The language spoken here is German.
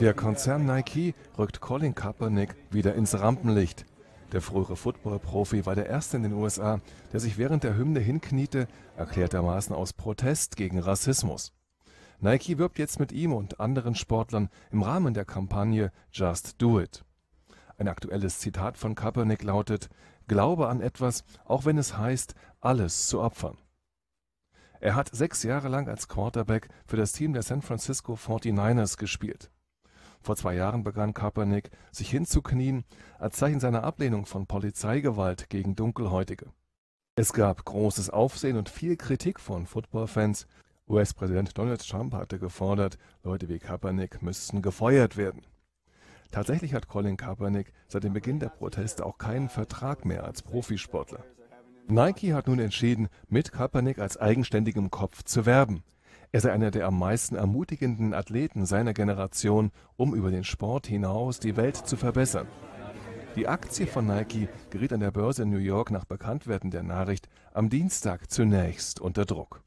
Der Konzern Nike rückt Colin Kaepernick wieder ins Rampenlicht. Der frühere Football-Profi war der erste in den USA, der sich während der Hymne hinkniete, erklärtermaßen aus Protest gegen Rassismus. Nike wirbt jetzt mit ihm und anderen Sportlern im Rahmen der Kampagne Just Do It. Ein aktuelles Zitat von Kaepernick lautet: Glaube an etwas, auch wenn es heißt, alles zu opfern. Er hat sechs Jahre lang als Quarterback für das Team der San Francisco 49ers gespielt. Vor zwei Jahren begann Kaepernick, sich hinzuknien, als Zeichen seiner Ablehnung von Polizeigewalt gegen Dunkelhäutige. Es gab großes Aufsehen und viel Kritik von Footballfans. US-Präsident Donald Trump hatte gefordert, Leute wie Kaepernick müssten gefeuert werden. Tatsächlich hat Colin Kaepernick seit dem Beginn der Proteste auch keinen Vertrag mehr als Profisportler. Nike hat nun entschieden, mit Kaepernick als eigenständigem Kopf zu werben. Er sei einer der am meisten ermutigenden Athleten seiner Generation, um über den Sport hinaus die Welt zu verbessern. Die Aktie von Nike geriet an der Börse in New York nach Bekanntwerden der Nachricht am Dienstag zunächst unter Druck.